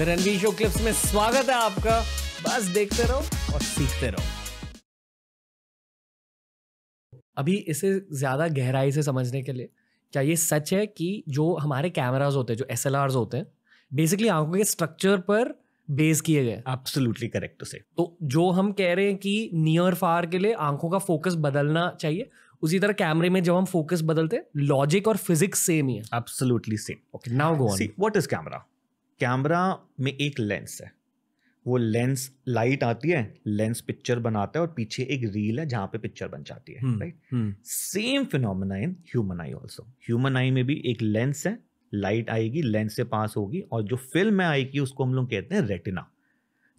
Ranveer show clips में स्वागत है आपका बस देखते रहो और सीखते रहो अभी इसे ज़्यादा गहराई से समझने के लिए क्या ये सच है कि जो हमारे कैमराज होते हैं जो एस होते हैं बेसिकली आंखों के स्ट्रक्चर पर बेस किए गए एब्सोल्युटली करेक्ट उसे तो जो हम कह रहे हैं कि नियर फार के लिए आंखों का फोकस बदलना चाहिए उसी तरह कैमरे में जब हम फोकस बदलते हैं लॉजिक और फिजिक्स सेम ही है absolutely same okay now go on see what is camera camera में एक लेंस है वो लेंस लाइट आती है लेंस पिक्चर बनाता है और पीछे एक रील है जहाँ पे पिक्चर बन जाती है right same phenomena in human eye also human eye में भी एक लेंस है लाइट आएगी लेंस से पास होगी और जो फिल्म में आएगी उसको हम लोग कहते हैं रेटिना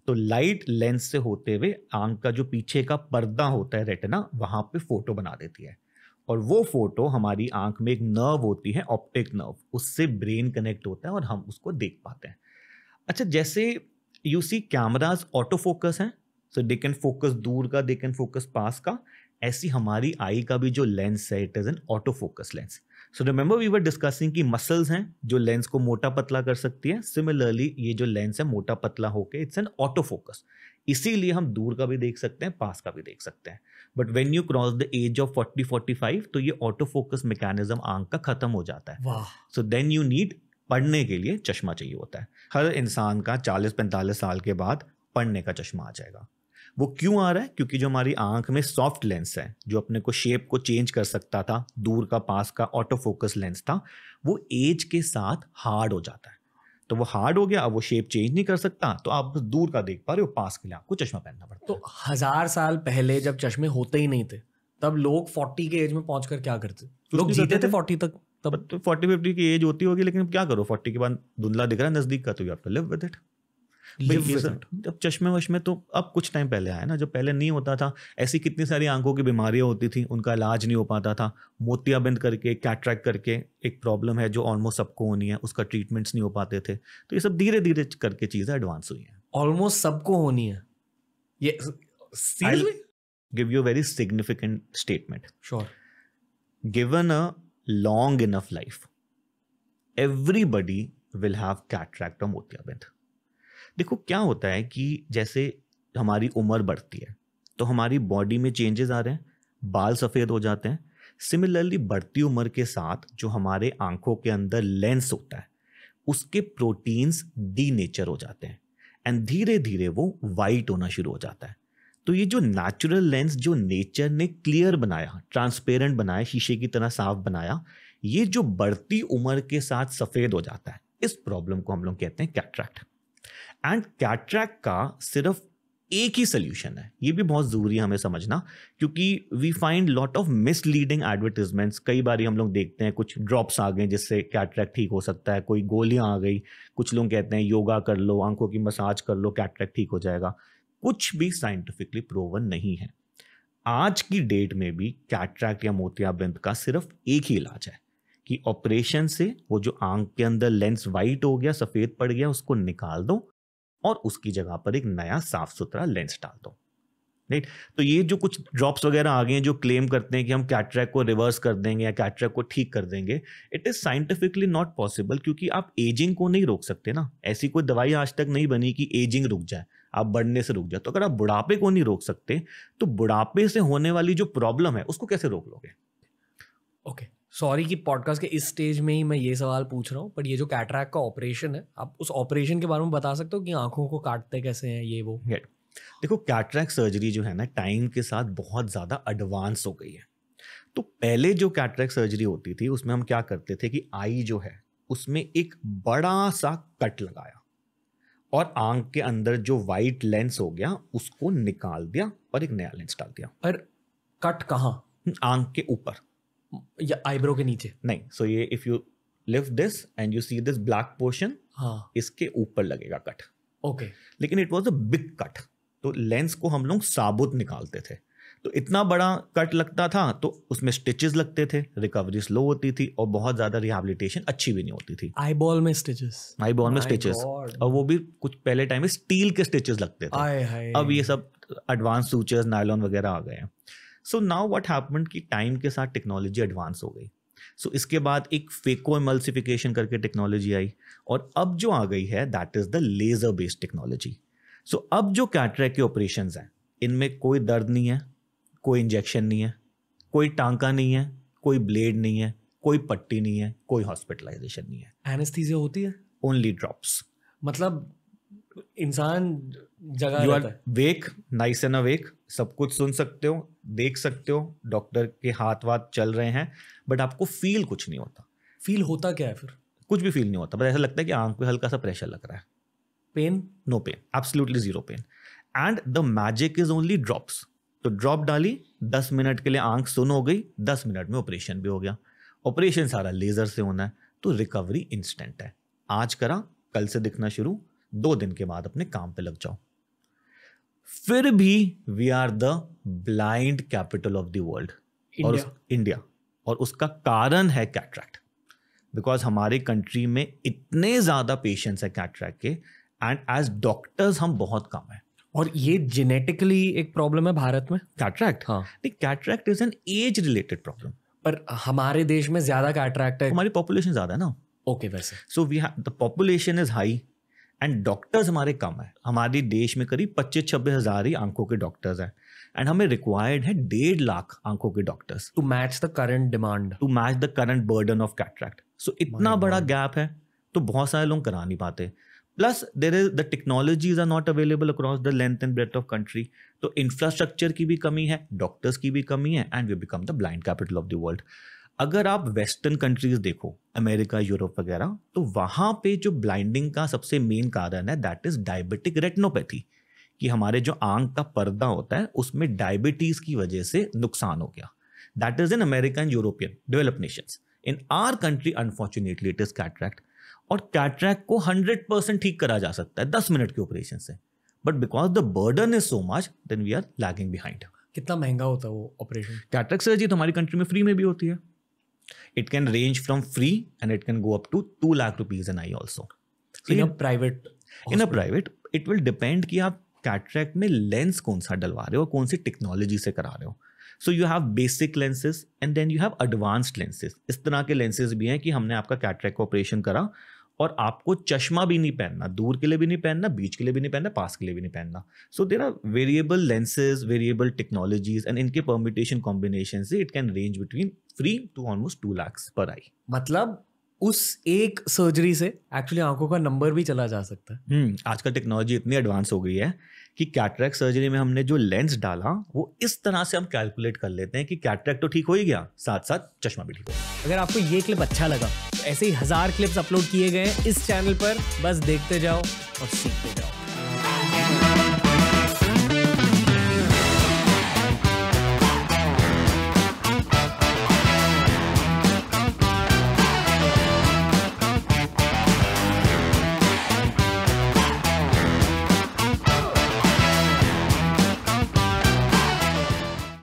तो लाइट लेंस से होते हुए आंख का जो पीछे का पर्दा होता है रेटिना वहां पे फोटो बना देती है और वो फोटो हमारी आंख में एक नर्व होती है ऑप्टिक नर्व उससे ब्रेन कनेक्ट होता है और हम उसको देख पाते हैं अच्छा जैसे you see cameras auto focus हैं सो दे कैन फोकस दूर का दे कैन फोकस पास का ऐसी हमारी आई का भी जो लेंस है it is an auto focus lens so remember we were discussing कि मसल्स हैं जो लेंस को मोटा पतला कर सकती है सिमिलरली ये जो लेंस है मोटा पतला होकर इट्स एन ऑटो फोकस इसीलिए हम दूर का भी देख सकते हैं पास का भी देख सकते हैं but when you cross the age of forty forty five तो ये ऑटो फोकस मैकेनिज्म आंख का खत्म हो जाता है सो देन यू नीड पढ़ने के लिए चश्मा चाहिए होता है हर इंसान का चालीस पैंतालीस साल के बाद पढ़ने का चश्मा आ जाएगा वो क्यों आ रहा है क्योंकि जो हमारी आंख में सॉफ्ट लेंस है जो अपने को शेप को चेंज कर सकता था दूर का पास का ऑटो फोकस लेंस था वो एज के साथ हार्ड हो जाता है तो वो हार्ड हो गया अब वो शेप चेंज नहीं कर सकता तो आप दूर का देख पा रहे हो पास के लिए आपको चश्मा पहनना पड़ता तो हजार साल पहले जब चश्मे होते ही नहीं थे तब लोग फोर्टी के एज में पहुंच कर क्या करते लोग जीते थे फोर्टी तक तब फोर्टी तो फिफ्टी की एज होती होगी लेकिन क्या करो फोर्टी के बाद धुंधला दिख रहा है नजदीक का तो you have to live with it जब चश्मे वश्मे तो अब कुछ टाइम पहले आया ना जब पहले नहीं होता था ऐसी कितनी सारी आंखों की बीमारियां होती थी उनका इलाज नहीं हो पाता था मोतियाबिंद करके कैट्रैक करके एक प्रॉब्लम है जो ऑलमोस्ट सबको होनी है उसका ट्रीटमेंट्स नहीं हो पाते थे तो ये सब धीरे धीरे करके चीज़ें एडवांस हुई हैं ऑलमोस्ट सबको होनी है ये give you very significant statement sure given a long enough life everybody will have cataract cataract देखो क्या होता है कि जैसे हमारी उम्र बढ़ती है तो हमारी बॉडी में चेंजेस आ रहे हैं बाल सफ़ेद हो जाते हैं सिमिलरली बढ़ती उम्र के साथ जो हमारे आंखों के अंदर लेंस होता है उसके प्रोटीन्स डी नेचर हो जाते हैं एंड धीरे धीरे वो वाइट होना शुरू हो जाता है तो ये जो नेचुरल लेंस जो नेचर ने क्लियर बनाया ट्रांसपेरेंट बनाया शीशे की तरह साफ बनाया ये जो बढ़ती उम्र के साथ सफ़ेद हो जाता है इस प्रॉब्लम को हम लोग कहते हैं कैट्रैक्ट एंड कैट्रैक का सिर्फ एक ही सोल्यूशन है ये भी बहुत ज़रूरी है हमें समझना क्योंकि we find lot of misleading advertisements कई बार हम लोग देखते हैं कुछ ड्रॉप्स आ गए जिससे कैटरेक्ट ठीक हो सकता है कोई गोलियां आ गई कुछ लोग कहते हैं योगा कर लो आंखों की मसाज कर लो कैटरेक्ट ठीक हो जाएगा कुछ भी साइंटिफिकली प्रोवन नहीं है आज की डेट में भी कैटरेक्ट या मोतियाबिंद का सिर्फ एक ही इलाज है कि ऑपरेशन से वो जो आंख के अंदर लेंस वाइट हो गया सफ़ेद पड़ गया उसको निकाल दो और उसकी जगह पर एक नया साफ सुथरा लेंस डाल दो राइट तो ये जो कुछ ड्रॉप्स वगैरह आ गए हैं जो क्लेम करते हैं कि हम कैटरैक को रिवर्स कर देंगे या कैटरैक को ठीक कर देंगे it is scientifically not possible क्योंकि आप एजिंग को नहीं रोक सकते ना ऐसी कोई दवाई आज तक नहीं बनी कि एजिंग रुक जाए आप बढ़ने से रुक जाए तो अगर आप बुढ़ापे को नहीं रोक सकते तो बुढ़ापे से होने वाली जो प्रॉब्लम है उसको कैसे रोक लोगे ओके okay. सॉरी कि पॉडकास्ट के इस स्टेज में ही मैं ये सवाल पूछ रहा हूँ बट ये जो कैटरैक का ऑपरेशन है आप उस ऑपरेशन के बारे में बता सकते हो कि आंखों को काटते कैसे हैं ये वो yeah. देखो कैटरैक सर्जरी जो है ना टाइम के साथ बहुत ज़्यादा एडवांस हो गई है तो पहले जो कैटरैक सर्जरी होती थी उसमें हम क्या करते थे कि आई जो है उसमें एक बड़ा सा कट लगाया और आंख के अंदर जो वाइट लेंस हो गया उसको निकाल दिया और एक नया लेंस डाल दिया पर कट कहाँ आंख के ऊपर या आईब्रो के नीचे नहीं सो so ये if you lift this and you see this black portion हाँ इसके ऊपर लगेगा कट ओके okay. लेकिन it was a big cut तो लेंस को हम लोग साबुत निकालते थे तो इतना बड़ा कट लगता था तो उसमें स्टिचेस लगते थे रिकवरी स्लो होती थी और बहुत ज्यादा रिहेबिलिटेशन अच्छी भी नहीं होती थी आई बॉल में स्टिचेस आई बॉल में स्टिचेस और वो भी कुछ पहले टाइम में स्टील के स्टिचेस लगते थे अब ये सब एडवांस सूचर्स नायलॉन वगैरह आ गए हैं सो नाउ वट हैपन कि टाइम के साथ टेक्नोलॉजी एडवांस हो गई सो so, इसके बाद एक फेको एमल्सिफिकेशन करके टेक्नोलॉजी आई और अब जो आ गई है that is the laser based technology so अब जो कैटरेक के ऑपरेशन हैं इनमें कोई दर्द नहीं है कोई इंजेक्शन नहीं है कोई टांका नहीं है कोई ब्लेड नहीं है कोई पट्टी नहीं है कोई हॉस्पिटलाइजेशन नहीं है एनेस्थीजिया होती है ओनली ड्रॉप्स मतलब इंसान जगह you are wake nice and awake सब कुछ सुन सकते हो देख सकते हो डॉक्टर के हाथ वाथ चल रहे हैं बट आपको फील कुछ नहीं होता फील होता क्या है फिर कुछ भी फील नहीं होता बट ऐसा लगता है कि आंख पे हल्का सा प्रेशर लग रहा है pain no pain absolutely zero pain and the magic is only drops तो ड्रॉप डाली दस मिनट के लिए आंख सुन हो गई दस मिनट में ऑपरेशन भी हो गया ऑपरेशन सारा लेजर से होना है तो रिकवरी इंस्टेंट है आज करा कल से दिखना शुरू दो दिन के बाद अपने काम पे लग जाओ फिर भी we are the blind capital of the world और उस, इंडिया और उसका कारण है कैट्रैक्ट बिकॉज हमारे कंट्री में इतने ज़्यादा पेशेंट्स है कैट्रैक्ट के एंड एज डॉक्टर्स हम बहुत कम है और ये जेनेटिकली एक प्रॉब्लम है भारत में कैट्रैक्ट हाँ नहीं cataract is an age related problem पर हमारे देश में ज़्यादा कैट्रैक्ट है हमारी पॉपुलेशन ज़्यादा है ना ओके okay, वैसे so we have the population is high and doctors हमारे कम है हमारे देश में करीब पच्चीस छब्बीस हजार ही आंखों के डॉक्टर्स हैं एंड हमें रिक्वायर्ड है डेढ़ लाख आंखों के doctors to match the current demand to match the current burden of cataract so इतना बड़ा गैप है तो बहुत सारे लोग करा नहीं पाते plus there is the technologies are not available across the length and breath of country तो इंफ्रास्ट्रक्चर की भी कमी है डॉक्टर्स की भी कमी है and we become the blind capital of the world अगर आप वेस्टर्न कंट्रीज देखो अमेरिका यूरोप वगैरह तो वहां पे जो ब्लाइंडिंग का सबसे मेन कारण है दैट इज डायबिटिक रेटनोपैथी कि हमारे जो आंख का पर्दा होता है उसमें डायबिटीज़ की वजह से नुकसान हो गया that is in American European develop nations in our country unfortunately it is cataract और कैट्रैक को हंड्रेड परसेंट ठीक करा जा सकता है दस मिनट के ऑपरेशन से but because the burden is so much then we are lagging behind कितना महंगा होता है वो ऑपरेशन कैट्रैक्ट सर्जरी तो हमारी कंट्री में फ्री में भी होती है it can range from free and it can go up to two lakh rupees and I also in private in a private it will depend कि आप कैटरेक्ट में लेंस कौन सा डलवा रहे हो कौन सी टेक्नोलॉजी से करा रहे हो so you have basic lenses and then you have advanced lenses इस तरह के लेंसेज भी हैं कि हमने आपका कैटरेक्ट ऑपरेशन करा और आपको चश्मा भी नहीं पहनना दूर के लिए भी नहीं पहनना बीच के लिए भी नहीं पहनना पास के लिए भी नहीं पहनना so there are variable lenses variable technologies and इनके परमिटेशन कॉम्बिनेशन से it can range between free to almost two lakhs per eye मतलब उस एक सर्जरी से एक्चुअली आंखों का नंबर भी चला जा सकता है हम्म, आजकल टेक्नोलॉजी इतनी एडवांस हो गई है कि कैटरेक सर्जरी में हमने जो लेंस डाला वो इस तरह से हम कैलकुलेट कर लेते हैं कि कैटरेक तो ठीक हो ही गया साथ साथ चश्मा भी ठीक हो अगर आपको ये क्लिप अच्छा लगा तो ऐसे ही हजार क्लिप्स अपलोड किए गए इस चैनल पर बस देखते जाओ और सीखते जाओ